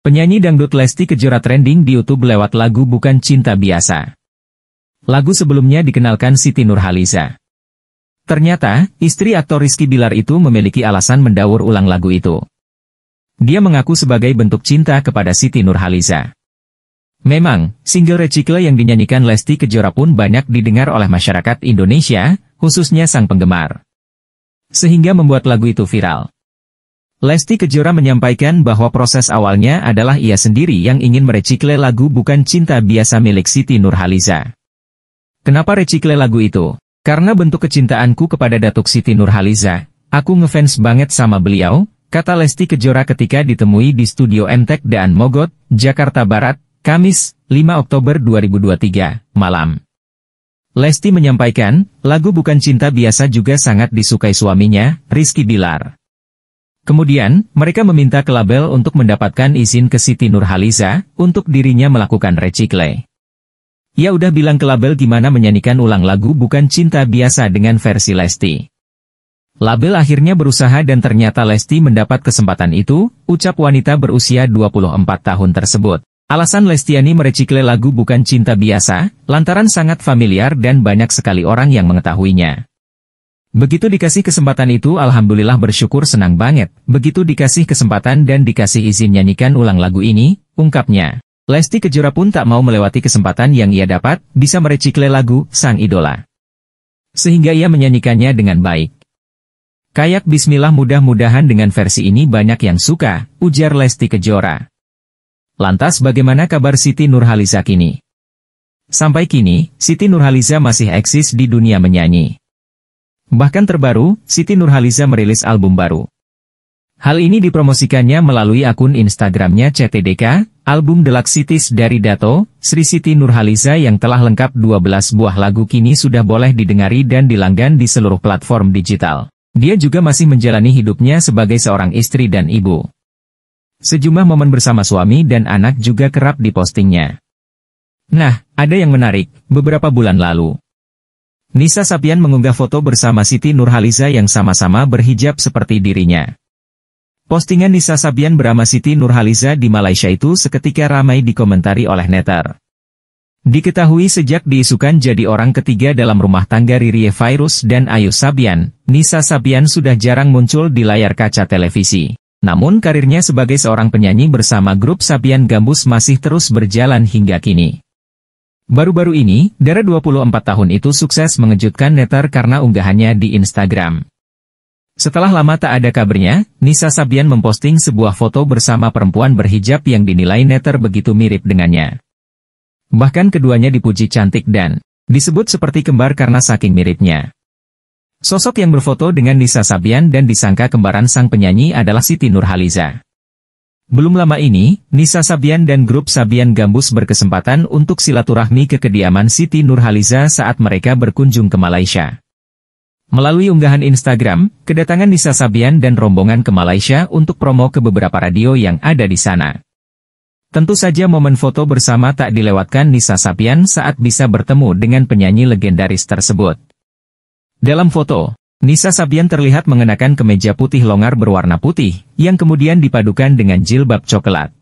Penyanyi dangdut Lesti Kejora trending di YouTube lewat lagu Bukan Cinta Biasa. Lagu sebelumnya dikenalkan Siti Nurhaliza. Ternyata, istri aktor Rizky Bilar itu memiliki alasan mendaur ulang lagu itu. Dia mengaku sebagai bentuk cinta kepada Siti Nurhaliza. Memang, single Recicle yang dinyanyikan Lesti Kejora pun banyak didengar oleh masyarakat Indonesia, khususnya sang penggemar. Sehingga membuat lagu itu viral. Lesti Kejora menyampaikan bahwa proses awalnya adalah ia sendiri yang ingin merecikle lagu bukan cinta biasa milik Siti Nurhaliza. Kenapa recikle lagu itu? Karena bentuk kecintaanku kepada Datuk Siti Nurhaliza, aku ngefans banget sama beliau, kata Lesti Kejora ketika ditemui di studio Entek dan Mogot, Jakarta Barat, Kamis, 5 Oktober 2023, malam. Lesti menyampaikan, lagu Bukan Cinta Biasa juga sangat disukai suaminya, Rizky Bilar. Kemudian, mereka meminta ke label untuk mendapatkan izin ke Siti Nurhaliza, untuk dirinya melakukan recycle. Ya udah bilang ke label gimana menyanyikan ulang lagu bukan cinta biasa dengan versi Lesti. Label akhirnya berusaha dan ternyata Lesti mendapat kesempatan itu, ucap wanita berusia 24 tahun tersebut. Alasan Lestiani merecikle lagu bukan cinta biasa, lantaran sangat familiar dan banyak sekali orang yang mengetahuinya. Begitu dikasih kesempatan itu Alhamdulillah bersyukur senang banget. Begitu dikasih kesempatan dan dikasih izin nyanyikan ulang lagu ini, ungkapnya. Lesti Kejora pun tak mau melewati kesempatan yang ia dapat, bisa merecikle lagu, sang idola. Sehingga ia menyanyikannya dengan baik. Kayak bismillah mudah-mudahan dengan versi ini banyak yang suka, ujar Lesti Kejora. Lantas bagaimana kabar Siti Nurhaliza kini? Sampai kini, Siti Nurhaliza masih eksis di dunia menyanyi. Bahkan terbaru, Siti Nurhaliza merilis album baru. Hal ini dipromosikannya melalui akun Instagramnya CTDK, album Deluxe Cities dari Dato, Sri Siti Nurhaliza yang telah lengkap 12 buah lagu kini sudah boleh didengari dan dilanggan di seluruh platform digital. Dia juga masih menjalani hidupnya sebagai seorang istri dan ibu. Sejumlah momen bersama suami dan anak juga kerap dipostingnya. Nah, ada yang menarik, beberapa bulan lalu, Nisa Sabian mengunggah foto bersama Siti Nurhaliza yang sama-sama berhijab seperti dirinya. Postingan Nisa Sabian berama Siti Nurhaliza di Malaysia itu seketika ramai dikomentari oleh netter. Diketahui sejak diisukan jadi orang ketiga dalam rumah tangga Riri Virus dan Ayu Sabian, Nisa Sabian sudah jarang muncul di layar kaca televisi. Namun karirnya sebagai seorang penyanyi bersama grup Sabian Gambus masih terus berjalan hingga kini. Baru-baru ini, Dara 24 tahun itu sukses mengejutkan netter karena unggahannya di Instagram. Setelah lama tak ada kabarnya, Nisa Sabian memposting sebuah foto bersama perempuan berhijab yang dinilai netter begitu mirip dengannya. Bahkan keduanya dipuji cantik dan disebut seperti kembar karena saking miripnya. Sosok yang berfoto dengan Nisa Sabian dan disangka kembaran sang penyanyi adalah Siti Nurhaliza. Belum lama ini, Nisa Sabian dan grup Sabian Gambus berkesempatan untuk silaturahmi ke kediaman Siti Nurhaliza saat mereka berkunjung ke Malaysia. Melalui unggahan Instagram, kedatangan Nisa Sabian dan rombongan ke Malaysia untuk promo ke beberapa radio yang ada di sana. Tentu saja momen foto bersama tak dilewatkan Nisa Sabian saat bisa bertemu dengan penyanyi legendaris tersebut. Dalam foto, Nisa Sabian terlihat mengenakan kemeja putih longgar berwarna putih, yang kemudian dipadukan dengan jilbab coklat.